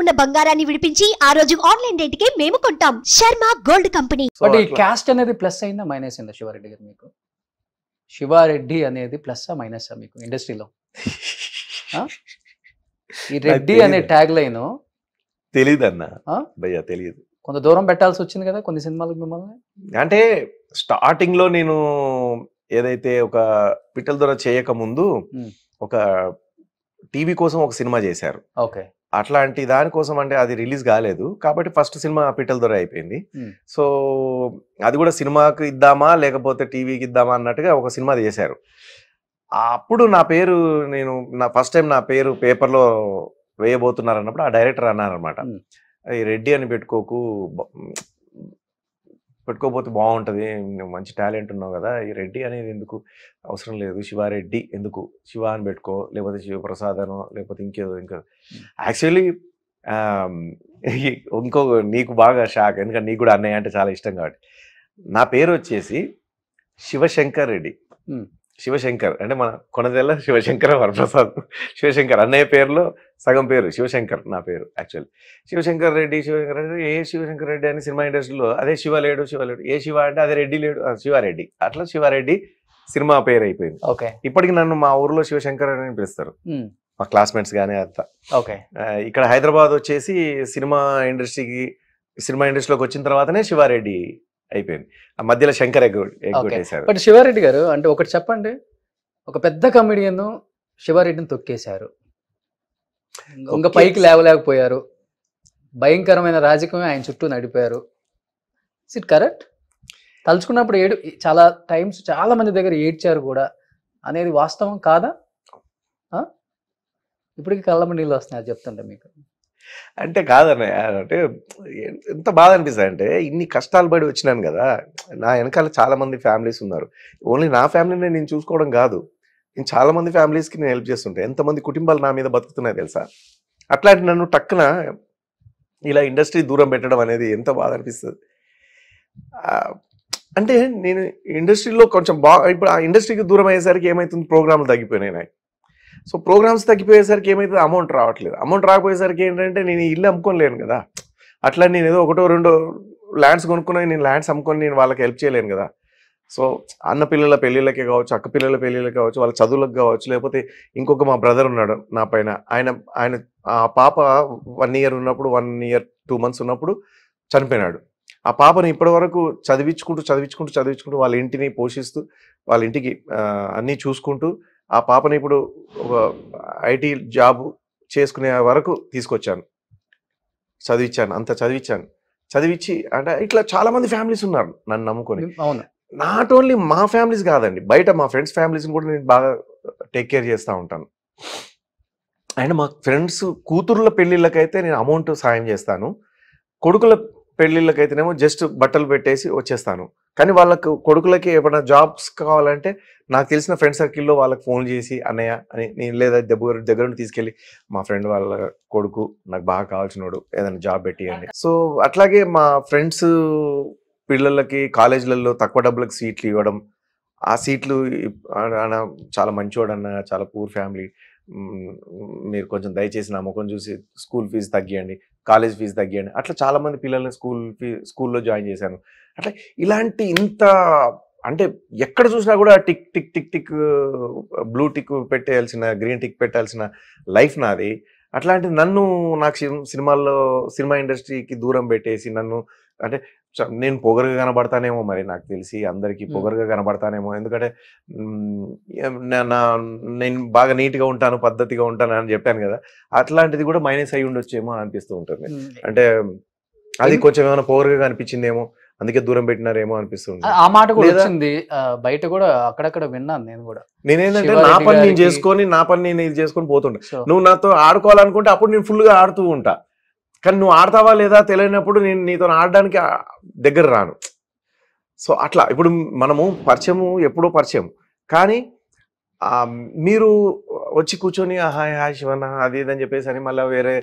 ఉన్న బంగారాన్ని విడిపించి ఆ రోజు ఆన్లైన్ రేట్ కి మేము కొంటాం శర్మ గోల్డ్ కంపెనీ బట్ ఈ క్యాస్ట్ అనేది ప్లస్ అయిందా మైనస్ అయిందా శివారెడ్డి గారు మీకు శివారెడ్డి అనేది ప్లస్ మైనస్ మీకు ఇండస్ట్రీలో ఈ రెడ్డి అనే ట్యాగ్ లైన్ తెలియదు అన్న భయ్యా తెలియదు కొంత దూరం పెట్టాల్సి వచ్చింది కదా కొన్ని సినిమాలకు మిమ్మల్ని అంటే స్టార్టింగ్ లో నేను ఏదైతే ఒక పిట్టల ద్వారా చేయక ముందు hmm. ఒక టీవీ కోసం ఒక సినిమా చేశారు ఓకే అట్లాంటి దానికోసం అంటే అది రిలీజ్ కాలేదు కాబట్టి ఫస్ట్ సినిమా పిట్టల దొర అయిపోయింది సో అది కూడా సినిమాకి ఇద్దామా లేకపోతే టీవీకి ఇద్దామా అన్నట్టుగా ఒక సినిమా చేశారు అప్పుడు నా పేరు నేను నా ఫస్ట్ టైం నా పేరు పేపర్లో వేయబోతున్నారు అన్నప్పుడు ఆ డైరెక్టర్ అన్నారనమాట రెడ్డి అని పెట్టుకోకు పెట్టుకోకపోతే బాగుంటుంది మంచి టాలెంట్ ఉన్నావు కదా ఈ రెడ్డి అనేది ఎందుకు అవసరం లేదు శివారెడ్డి ఎందుకు శివ అని పెట్టుకో లేకపోతే శివప్రసాదనో లేకపోతే ఇంకేదో ఇంకేదో యాక్చువల్లీ ఇంకో నీకు బాగా షాక్ ఎందుకంటే నీకు కూడా అన్నయ్య అంటే చాలా ఇష్టం కాబట్టి నా పేరు వచ్చేసి శివశంకర్ రెడ్డి శివశంకర్ అంటే మన కొనదెల్ల శివశంకర వరప్రసాద్ శివశంకర్ అన్నయ్య పేరులో సగం పేరు శివశంకర్ నా పేరు యాక్చువల్ శివశంకర్ రెడ్డి శివశంకర్ రెడ్డి ఏ శివశంకర్ రెడ్డి అని సినిమా ఇండస్ట్రీలో అదే శివ లేడు శివ లేడు ఏ శివ అంటే అదే రెడ్డి లేడు శివారెడ్డి అట్లా శివారెడ్డి సినిమా పేరు అయిపోయింది ఓకే ఇప్పటికి నన్ను మా ఊర్లో శివశంకర్ అని పిలుస్తారు hmm. మా క్లాస్మేట్స్ కానీ అంత ఓకే ఇక్కడ హైదరాబాద్ వచ్చేసి సినిమా ఇండస్ట్రీకి సినిమా ఇండస్ట్రీలోకి వచ్చిన తర్వాతనే శివారెడ్డి అయిపోయింది ఆ మధ్యలో శంకర్ ఎగ్గొట్టేశారు బట్ శివారెడ్డి గారు అంటే ఒకటి చెప్పండి ఒక పెద్ద కమెడియన్ శివారెడ్డిని తొక్కేశారు ఇంక పైకి లేవలేకపోయారు భయంకరమైన రాజకీయం ఆయన చుట్టూ నడిపారు ఇస్ ఇట్ కరెక్ట్ తలుచుకున్నప్పుడు ఏడు చాలా టైమ్స్ చాలా మంది దగ్గర ఏడ్చారు కూడా అనేది వాస్తవం కాదా ఇప్పటికి కళ్ళమ్మ నీళ్ళు వస్తున్నాయి చెప్తుంటే మీకు అంటే కాదన్నయ్య అంటే ఎంత బాధ అనిపిస్తుంది అంటే ఇన్ని కష్టాలు పడి వచ్చినాను కదా నా వెనకాల చాలా మంది ఫ్యామిలీస్ ఉన్నారు ఓన్లీ నా ఫ్యామిలీని నేను చూసుకోవడం కాదు నేను చాలా మంది ఫ్యామిలీస్కి నేను హెల్ప్ చేస్తుంటే ఎంతమంది కుటుంబాలు నా మీద బతుకుతున్నాయి తెలుసా అట్లాంటి నన్ను టక్కున ఇలా ఇండస్ట్రీ దూరం పెట్టడం అనేది ఎంత బాధ అనిపిస్తుంది అంటే నేను ఇండస్ట్రీలో కొంచెం బా ఇప్పుడు ఆ ఇండస్ట్రీకి దూరం అయ్యేసరికి ఏమవుతుంది ప్రోగ్రాంలు తగ్గిపోయినాయి నాకు సో ప్రోగ్రామ్స్ తగ్గిపోయేసరికి ఏమవుతుంది అమౌంట్ రావట్లేదు అమౌంట్ రాకపోయేసరికి ఏంటంటే నేను ఇల్లు అమ్ముకోలేను కదా అట్లా నేను ఏదో ఒకటో రెండో ల్యాండ్స్ కొనుక్కుని నేను ల్యాండ్స్ అమ్ముకొని నేను వాళ్ళకి హెల్ప్ చేయలేను కదా సో అన్న పిల్లల పెళ్ళిళ్ళకే కావచ్చు అక్క పిల్లల పెళ్ళిళ్ళకి కావచ్చు వాళ్ళ చదువులకు కావచ్చు లేకపోతే ఇంకొక మా బ్రదర్ ఉన్నాడు నా పైన ఆయన ఆయన ఆ పాప వన్ ఇయర్ ఉన్నప్పుడు వన్ ఇయర్ టూ మంత్స్ ఉన్నప్పుడు చనిపోయినాడు ఆ పాపను ఇప్పటి వరకు చదివించుకుంటూ చదివించుకుంటూ చదివించుకుంటూ వాళ్ళ ఇంటిని పోషిస్తూ వాళ్ళ ఇంటికి అన్నీ చూసుకుంటూ ఆ పాపని ఇప్పుడు ఒక ఐటీ జాబ్ చేసుకునే వరకు తీసుకొచ్చాను చదివించాను అంత చదివించాను చదివించి అంటే ఇట్లా చాలామంది ఫ్యామిలీస్ ఉన్నారు నన్ను నమ్ముకొని అవును నాట్ ఓన్లీ మా ఫ్యామిలీస్ కాదండి బయట మా ఫ్రెండ్స్ ఫ్యామిలీస్ని కూడా నేను బాగా టేక్ కేర్ చేస్తూ ఉంటాను అండ్ మా ఫ్రెండ్స్ కూతుర్ల పెళ్ళిళ్ళకైతే నేను అమౌంట్ సాయం చేస్తాను కొడుకుల పెళ్ళిళ్ళకైతేనేమో జస్ట్ బట్టలు పెట్టేసి వచ్చేస్తాను కానీ వాళ్ళకు కొడుకులకి ఏమైనా జాబ్స్ కావాలంటే నాకు తెలిసిన ఫ్రెండ్ సర్కిల్లో వాళ్ళకి ఫోన్ చేసి అన్నయ్య అని నేను లేదా దగ్గర దగ్గర నుండి తీసుకెళ్ళి మా ఫ్రెండ్ వాళ్ళ కొడుకు నాకు బాగా కావాల్సినోడు ఏదైనా జాబ్ అని సో అట్లాగే మా ఫ్రెండ్స్ పిల్లలకి కాలేజీలలో తక్కువ డబ్బులకు సీట్లు ఇవ్వడం ఆ సీట్లు ఆయన చాలా మంచివాడన్న చాలా పూర్ ఫ్యామిలీ మీరు కొంచెం దయచేసి నా ముఖం చూసి స్కూల్ ఫీజు తగ్గియండి కాలేజ్ ఫీజు తగ్గియండి అట్లా చాలామంది పిల్లల్ని స్కూల్ ఫీ స్కూల్లో జాయిన్ చేశాను అట్లా ఇలాంటి ఇంత అంటే ఎక్కడ చూసినా కూడా tick tick tick tick blue tick పెట్టేయాల్సిన గ్రీన్ టిక్ పెట్టాల్సిన లైఫ్ నాది అట్లాంటి నన్ను నాకు సినిమాల్లో సినిమా ఇండస్ట్రీకి దూరం పెట్టేసి నన్ను అంటే నేను పొగరుగా కనబడతానేమో మరి నాకు తెలిసి అందరికీ పొగరుగా కనబడతానేమో ఎందుకంటే నా నేను బాగా నీట్గా ఉంటాను పద్ధతిగా ఉంటాను అని చెప్పాను కదా అట్లాంటిది కూడా మైనస్ అయి ఉండొచ్చేమో అనిపిస్తూ ఉంటుంది అంటే అది కొంచెం ఏమైనా పొగరుగా కనిపించిందేమో అందుకే దూరం పెట్టినారేమో అనిపిస్తుంది ఆ మాట కూడా వచ్చింది బయట కూడా అక్కడక్కడ విన్నాను నేను కూడా నేనేంటంటే నా పని నేను చేసుకొని నా పని నేను ఇది చేసుకొని పోతుంటా నువ్వు నాతో ఆడుకోవాలనుకుంటే అప్పుడు నేను ఫుల్గా ఆడుతూ ఉంటా కానీ నువ్వు ఆడతావా లేదా తెలియనప్పుడు నేను నీతో ఆడడానికి దగ్గర రాను సో అట్లా ఇప్పుడు మనము పరిచయము ఎప్పుడో పరిచయం కానీ మీరు వచ్చి కూర్చొని హాయ్ హాయ్ శివన్న అది ఇదని చెప్పేసి అని మళ్ళీ వేరే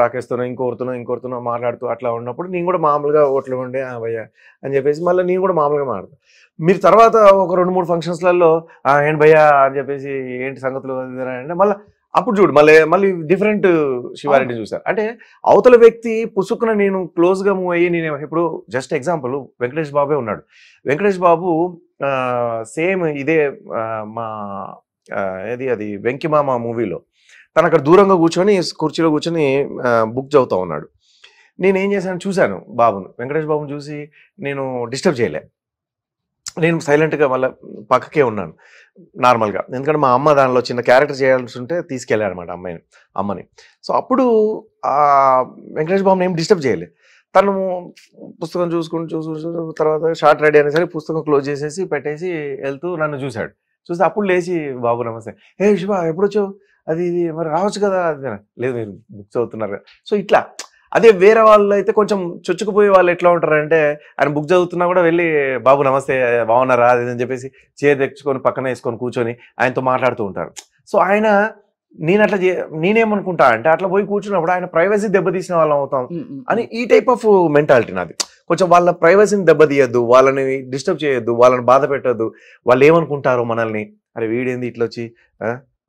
రాకేస్తున్నావు ఇంకోరుతున్నావు ఇంకోరుతున్నావు మాట్లాడుతూ అట్లా ఉన్నప్పుడు నేను కూడా మామూలుగా ఓట్లు ఉండే భయ్య అని చెప్పేసి మళ్ళీ నేను కూడా మామూలుగా మాట్లాడతాను మీరు తర్వాత ఒక రెండు మూడు ఫంక్షన్స్లలో ఏంటి భయ్య అని చెప్పేసి ఏంటి సంగతులు అంటే మళ్ళీ అప్పుడు చూడు మళ్ళీ మళ్ళీ డిఫరెంట్ శివారెడ్డి చూసారు అంటే అవతల వ్యక్తి పుసుకున నేను క్లోజ్గా మూవ్ అయ్యి నేను ఇప్పుడు జస్ట్ ఎగ్జాంపుల్ వెంకటేష్ బాబే ఉన్నాడు వెంకటేష్ బాబు సేమ్ ఇదే మా ఏది అది వెంకిమామ మూవీలో తను అక్కడ దూరంగా కూర్చొని కుర్చీలో కూర్చొని బుక్ చదువుతూ ఉన్నాడు నేను ఏం చేశాను చూశాను బాబును వెంకటేష్ బాబును చూసి నేను డిస్టర్బ్ చేయలే నేను సైలెంట్గా మళ్ళీ పక్కకే ఉన్నాను నార్మల్గా ఎందుకంటే మా అమ్మ దానిలో చిన్న క్యారెక్టర్ చేయాల్సి ఉంటే తీసుకెళ్ళాను అనమాట అమ్మాయిని అమ్మని సో అప్పుడు వెంకటేష్ బాబుని ఏం డిస్టర్బ్ చేయలే తను పుస్తకం చూసుకుని చూసుకుని తర్వాత షార్ట్ రెడీ అనేసరికి పుస్తకం క్లోజ్ చేసేసి పెట్టేసి వెళ్తూ నన్ను చూశాడు చూస్తే అప్పుడు లేచి బాబు నమస్తే హే శివ ఎప్పుడు వచ్చావు అది ఇది మరి రావచ్చు కదా అది లేదు మీరు బుక్ చదువుతున్నారు సో ఇట్లా అదే వేరే వాళ్ళు అయితే కొంచెం చొచ్చుకుపోయే వాళ్ళు ఎట్లా ఉంటారంటే ఆయన బుక్ చదువుతున్నా కూడా వెళ్ళి బాబు నమస్తే బాగున్నారా అది అని చెప్పేసి చేరు తెచ్చుకొని పక్కన వేసుకొని కూర్చొని ఆయనతో మాట్లాడుతూ ఉంటారు సో ఆయన నేను అట్లా నేనేమనుకుంటా అంటే అట్లా పోయి కూర్చున్నప్పుడు ఆయన ప్రైవసీ దెబ్బతీసిన వాళ్ళం అవుతాం అని ఈ టైప్ ఆఫ్ మెంటాలిటీ నాది కొంచెం వాళ్ళ ప్రైవసీని దెబ్బతీయద్దు వాళ్ళని డిస్టర్బ్ చేయొద్దు వాళ్ళని బాధ పెట్టద్దు వాళ్ళు ఏమనుకుంటారు మనల్ని అరే వీడేంది ఇట్లా వచ్చి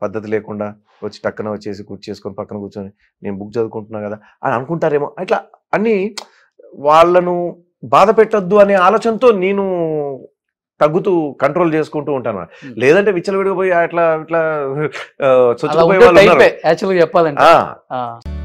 పద్ధతి లేకుండా వచ్చి టక్కన వచ్చేసి కూర్చేసుకొని పక్కన కూర్చొని నేను బుక్ చదువుకుంటున్నా కదా అని అనుకుంటారేమో ఇట్లా అన్ని వాళ్ళను బాధ పెట్టద్దు అనే ఆలోచనతో నేను తగ్గుతూ కంట్రోల్ చేసుకుంటూ ఉంటాను లేదంటే విచ్చలవిడిగా పోయి అట్లా ఇట్లా చొచ్చుకుపోయే వాళ్ళు చెప్పాలంటే